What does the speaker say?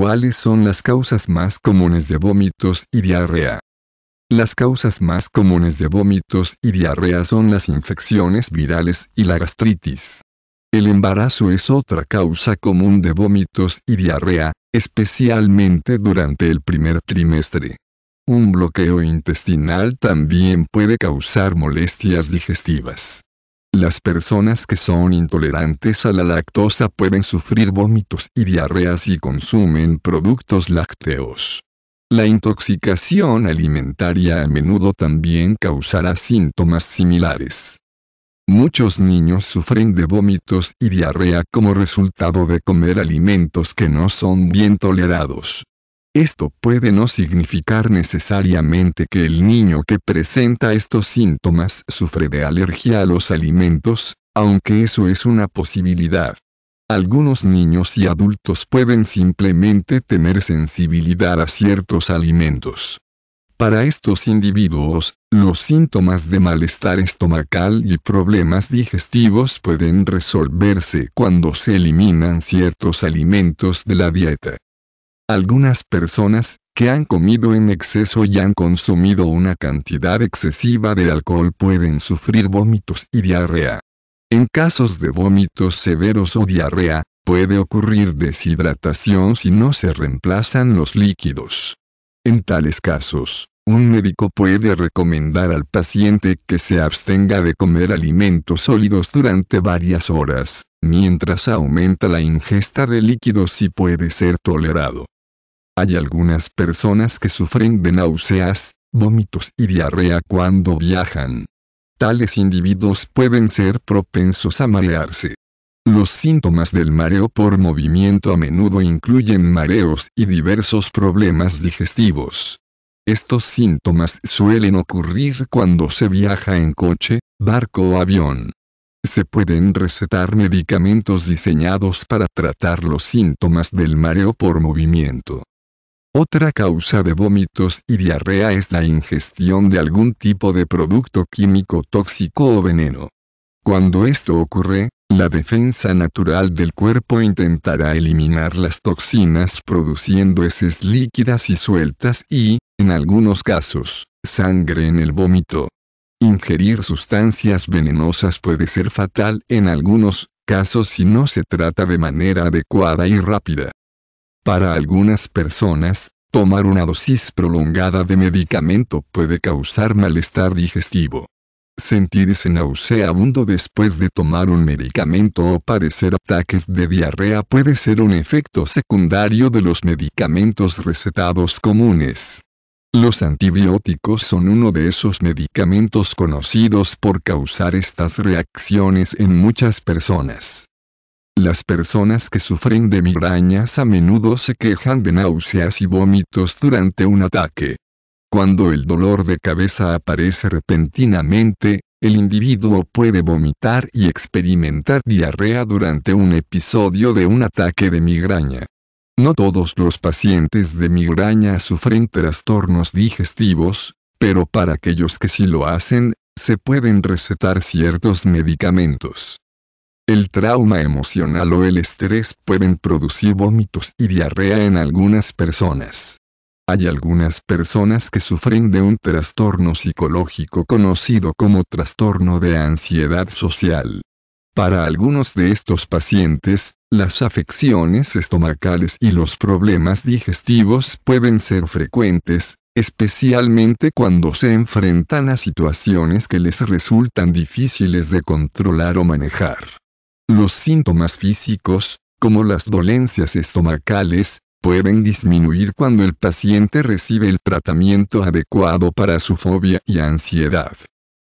¿Cuáles son las causas más comunes de vómitos y diarrea? Las causas más comunes de vómitos y diarrea son las infecciones virales y la gastritis. El embarazo es otra causa común de vómitos y diarrea, especialmente durante el primer trimestre. Un bloqueo intestinal también puede causar molestias digestivas. Las personas que son intolerantes a la lactosa pueden sufrir vómitos y diarreas si consumen productos lácteos. La intoxicación alimentaria a menudo también causará síntomas similares. Muchos niños sufren de vómitos y diarrea como resultado de comer alimentos que no son bien tolerados. Esto puede no significar necesariamente que el niño que presenta estos síntomas sufre de alergia a los alimentos, aunque eso es una posibilidad. Algunos niños y adultos pueden simplemente tener sensibilidad a ciertos alimentos. Para estos individuos, los síntomas de malestar estomacal y problemas digestivos pueden resolverse cuando se eliminan ciertos alimentos de la dieta. Algunas personas, que han comido en exceso y han consumido una cantidad excesiva de alcohol pueden sufrir vómitos y diarrea. En casos de vómitos severos o diarrea, puede ocurrir deshidratación si no se reemplazan los líquidos. En tales casos, un médico puede recomendar al paciente que se abstenga de comer alimentos sólidos durante varias horas, mientras aumenta la ingesta de líquidos y puede ser tolerado. Hay algunas personas que sufren de náuseas, vómitos y diarrea cuando viajan. Tales individuos pueden ser propensos a marearse. Los síntomas del mareo por movimiento a menudo incluyen mareos y diversos problemas digestivos. Estos síntomas suelen ocurrir cuando se viaja en coche, barco o avión. Se pueden recetar medicamentos diseñados para tratar los síntomas del mareo por movimiento. Otra causa de vómitos y diarrea es la ingestión de algún tipo de producto químico tóxico o veneno. Cuando esto ocurre, la defensa natural del cuerpo intentará eliminar las toxinas produciendo heces líquidas y sueltas y, en algunos casos, sangre en el vómito. Ingerir sustancias venenosas puede ser fatal en algunos casos si no se trata de manera adecuada y rápida. Para algunas personas, tomar una dosis prolongada de medicamento puede causar malestar digestivo. Sentirse nauseabundo después de tomar un medicamento o parecer ataques de diarrea puede ser un efecto secundario de los medicamentos recetados comunes. Los antibióticos son uno de esos medicamentos conocidos por causar estas reacciones en muchas personas. Las personas que sufren de migrañas a menudo se quejan de náuseas y vómitos durante un ataque. Cuando el dolor de cabeza aparece repentinamente, el individuo puede vomitar y experimentar diarrea durante un episodio de un ataque de migraña. No todos los pacientes de migraña sufren trastornos digestivos, pero para aquellos que sí lo hacen, se pueden recetar ciertos medicamentos. El trauma emocional o el estrés pueden producir vómitos y diarrea en algunas personas. Hay algunas personas que sufren de un trastorno psicológico conocido como trastorno de ansiedad social. Para algunos de estos pacientes, las afecciones estomacales y los problemas digestivos pueden ser frecuentes, especialmente cuando se enfrentan a situaciones que les resultan difíciles de controlar o manejar. Los síntomas físicos, como las dolencias estomacales, pueden disminuir cuando el paciente recibe el tratamiento adecuado para su fobia y ansiedad.